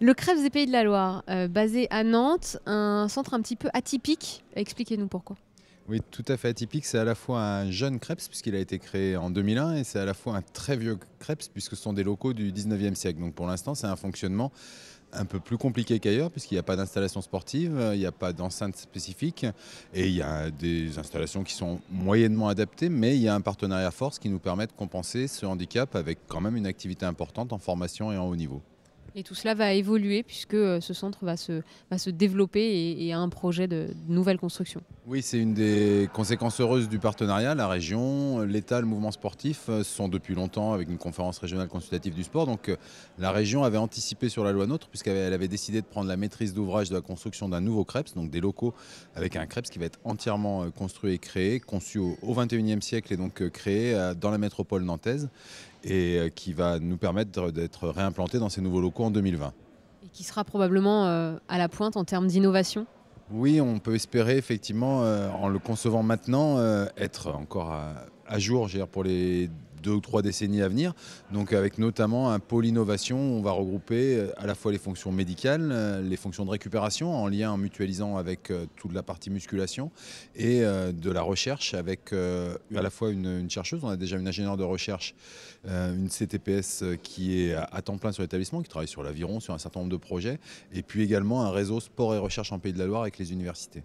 Le Crêpes des Pays de la Loire, euh, basé à Nantes, un centre un petit peu atypique. Expliquez-nous pourquoi. Oui, tout à fait atypique. C'est à la fois un jeune Crêpes puisqu'il a été créé en 2001, et c'est à la fois un très vieux Crêpes puisque ce sont des locaux du 19e siècle. Donc pour l'instant, c'est un fonctionnement un peu plus compliqué qu'ailleurs, puisqu'il n'y a pas d'installation sportive, euh, il n'y a pas d'enceinte spécifique, et il y a des installations qui sont moyennement adaptées, mais il y a un partenariat force qui nous permet de compenser ce handicap avec quand même une activité importante en formation et en haut niveau. Et tout cela va évoluer puisque euh, ce centre va se, développer et, a un projet de nouvelle construction. Oui, c'est une des conséquences heureuses du partenariat. La région, l'État, le mouvement sportif euh, sont depuis longtemps avec une conférence régionale consultative du sport. Donc euh, la région avait anticipé sur la loi NOTRe puisqu'elle avait décidé de prendre la maîtrise d'ouvrage de la construction d'un nouveau CREPS, donc des locaux avec un CREPS qui va être entièrement euh, construit et créé, conçu au XXIe siècle et donc créé dans la métropole nantaise et qui va nous permettre d'être réimplanté dans ces nouveaux locaux en 2020. Et qui sera probablement à la pointe en termes d'innovation oui, on peut espérer effectivement, euh, en le concevant maintenant, euh, être encore à, à jour pour les deux ou trois décennies à venir. Donc avec notamment un pôle innovation, on va regrouper euh, à la fois les fonctions médicales, euh, les fonctions de récupération en lien, en mutualisant avec euh, toute la partie musculation et de la recherche avec à la fois une, chercheuse, on a déjà une ingénieure de recherche, une CTPS qui est à temps plein sur l'établissement, qui travaille sur l'aviron, sur un certain nombre de projets, et puis également un réseau sport et recherche en Pays de la Loire avec les universités.